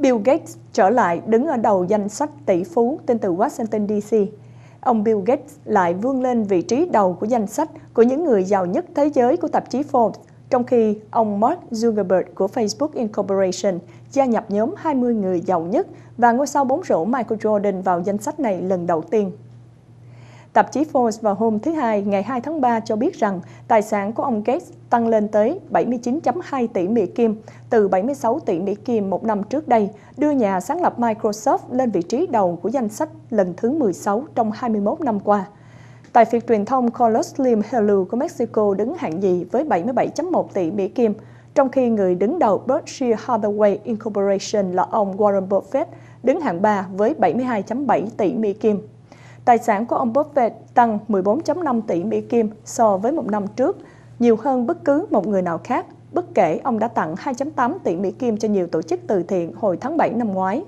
Bill Gates trở lại đứng ở đầu danh sách tỷ phú tên từ Washington DC. Ông Bill Gates lại vươn lên vị trí đầu của danh sách của những người giàu nhất thế giới của tạp chí Forbes, trong khi ông Mark Zuckerberg của Facebook Incorporation gia nhập nhóm 20 người giàu nhất và ngôi sao bóng rổ Michael Jordan vào danh sách này lần đầu tiên. Tạp chí Forbes vào hôm thứ Hai ngày 2 tháng 3 cho biết rằng tài sản của ông Gates tăng lên tới 79.2 tỷ Mỹ Kim, từ 76 tỷ Mỹ Kim một năm trước đây, đưa nhà sáng lập Microsoft lên vị trí đầu của danh sách lần thứ 16 trong 21 năm qua. Tại phiệt truyền thông, Carlos Slim Helu của Mexico đứng hạng gì với 77.1 tỷ Mỹ Kim, trong khi người đứng đầu Berkshire Hathaway Incorporation là ông Warren Buffett đứng hạng 3 với 72.7 tỷ Mỹ Kim tài sản của ông Buffett tăng 14.5 tỷ Mỹ Kim so với một năm trước, nhiều hơn bất cứ một người nào khác, bất kể ông đã tặng 2.8 tỷ Mỹ Kim cho nhiều tổ chức từ thiện hồi tháng 7 năm ngoái.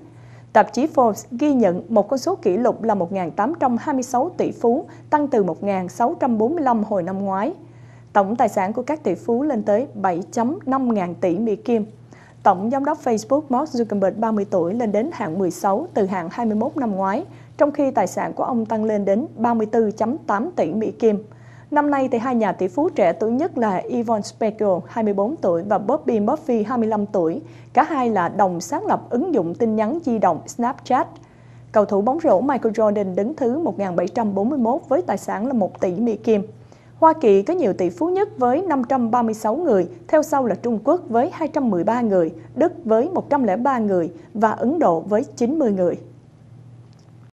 Tạp chí Forbes ghi nhận một con số kỷ lục là 1.826 tỷ phú, tăng từ 1.645 hồi năm ngoái. Tổng tài sản của các tỷ phú lên tới 7.5 ngàn tỷ Mỹ Kim. Tổng giám đốc Facebook Mark Zuckerberg 30 tuổi lên đến hạng 16 từ hạng 21 năm ngoái, trong khi tài sản của ông tăng lên đến 34.8 tỷ Mỹ Kim. Năm nay, thì hai nhà tỷ phú trẻ tuổi nhất là Yvonne Spiegel, 24 tuổi, và Bobby Murphy, 25 tuổi. Cả hai là đồng sáng lập ứng dụng tin nhắn di động Snapchat. Cầu thủ bóng rổ Michael Jordan đứng thứ 1741 với tài sản là 1 tỷ Mỹ Kim. Hoa Kỳ có nhiều tỷ phú nhất với 536 người, theo sau là Trung Quốc với 213 người, Đức với 103 người và Ấn Độ với 90 người.